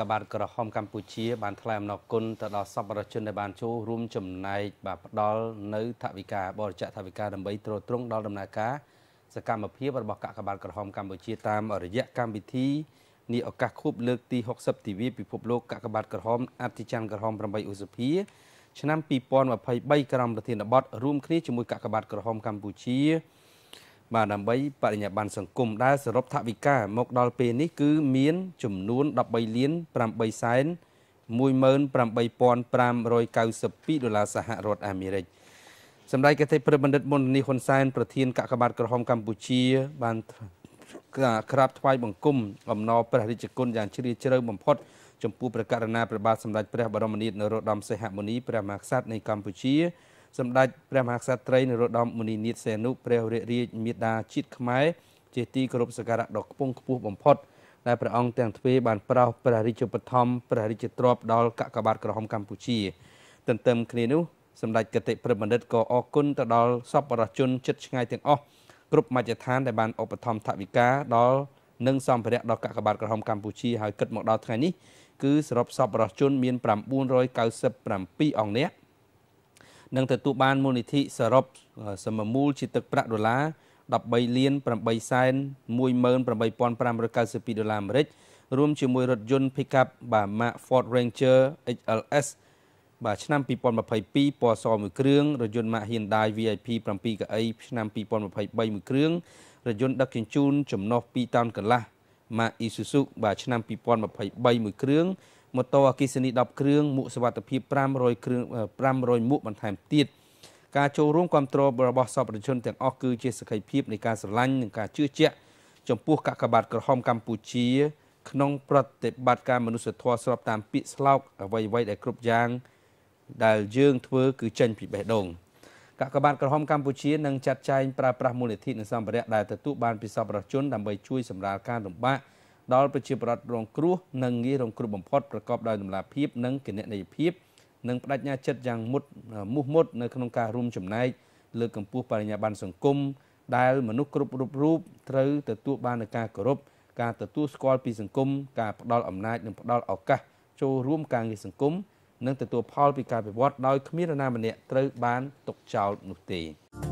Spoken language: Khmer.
កាបាទក្រហមកម្ពុជាបានថ្លែងអំណរគុណទៅដល់សប្បុរសជនដែលបានចូលរួមចំណែកបាទផ្ដល់នៅថវិកាបរិច្ចាគថវិកាដើម្បីទ្រទ្រង់ដល់ដំណើរការសកម្មភាពរបស់កាកបាទក្រហមកម្ពុជាតាមរយៈកម្មវិធីនីឱកាសខួបលើកទី60ទិវាពិភពលោកកាកបាទក្រហមអតិច័ន្ទក្រហម8ឧសភាឆ្នាំ2023ក្រោមប្រធានបទរួមគ្នាជាមួយកាកបាទក្រហមកម្ពុជាបាទដើម្បីបរិញ្ញាបត្រសង្គមដែលសរុបថវិកាមកដល់ពេលនេះគឺ មានចំនួន13លាន8សែន18592ដុល្លារសហរដ្ឋអាមេរិកសម្ដេចកថាព្រះបណ្ឌិតមុននីហ៊ុនសែនប្រធានកកបាតក្រហមកម្ពុជា បានក្រាបថ្វាយបង្គំអំណរព្រះរាជគុណយ៉ាងជ្រាលជ្រៅបំផុតចំពោះព្រះករណាព្រះបាទសម្ដេចព្រះបរមនាថនរោត្តមសីហមុនីព្រះមហាក្សត្រនៃកម្ពុជាសម្ដេចព្រះមហាក្សត្រីនរោត្តមមុនិនាថសីហនុព្រះរាជរាជមេដាជាតិខ្មែរជាទីគោរពសក្ការៈដ៏ខ្ពង់ខ្ពស់បំផុតដែលព្រះអង្គទាំងទ្វេបានប្រោសព្រះរាជបឋមព្រះរាជទ្រព្យដល់កកបាទក្រហមកម្ពុជាទន្ទឹមគ្នានេះសម្ដេចគតិព្រមនិតក៏អរគុណទៅដល់សពរជនចិត្តឆ្ងាយទាំងអស់គ្រប់មជ្ឈដ្ឋានដែលបានឧបត្ថម្ភថវិកាដល់និងសម្ភារៈដល់កកបាទក្រហមកម្ពុជាហើយគិតមកដល់ថ្ងៃនេះគឺសរុបសពរជន មាន997អង្គនាក់នឹងទទួលបានមូលនិធិសរុបសមមូលជាទឹកប្រាក់ដុល្លារ13លាន8សែន18592ដុល្លារអាមេរិករួមជាមួយរថយន្ត Pickup បាទ Mark Ford Ranger XLS បាទឆ្នាំ2022ពណ៌សមួយគ្រឿងរថយន្ត Mazda Hyundai VIP 7កៅអីឆ្នាំ2023មួយគ្រឿងរថយន្តដឹកជញ្ជូនចំណុះ2តោនកន្លះ Mazda Isuzu បាទឆ្នាំ2023មួយគ្រឿងម៉ូតូអគ្គិសនី10គ្រឿងមួកសុវត្ថិភាព500គ្រឿង500មួកបន្ថែមទៀតការចូលរួមគ្រប់គ្រងរបស់សពប្រជាជន ទាំងអស់គឺជាសក្ខីភាពនៃការស្រឡាញ់និងការជឿជាក់ចំពោះកាកបាទក្រហមកម្ពុជា ក្នុង ប្រតិបត្តិការមនុស្សធម៌ស្របតាមពាក្យស្លោកអ្វីៗដែលគ្រប់យ៉ាងដែលយើងធ្វើគឺចេញពីបេះដូងកាកបាទក្រហមកម្ពុជានឹងចាត់ចែងប្រើប្រាស់មូលនិធិនិងសម្ភារៈដែលទទួលបានពីសពប្រជាជនដើម្បីជួយសម្រាលការលំបាកដល់ប្រជាប្រដ្ឋរងគ្រោះនិងងាយរងគ្រោះបំផុតប្រកបដោយតម្លាភាព និងគណនេយ្យភាពនិងបដិញ្ញាចិត្តយ៉ាងមុតមោះមុតនៅក្នុងការរួមចំណែកលើកកម្ពស់បរិញ្ញាប័ន្នសង្គមដែល មនុស្សគ្រប់រូបរូបត្រូវទទួលបាននូវការគោរពការទទួលស្គាល់ពីសង្គមការផ្ដល់អំណាចនិងផ្ដល់ឱកាសចូលរួមការងារសង្គមនិងទទួលផលពីការវិវត្តដោយគ្មាននរណាម្នាក់ត្រូវបានទុកចោលនោះទេ។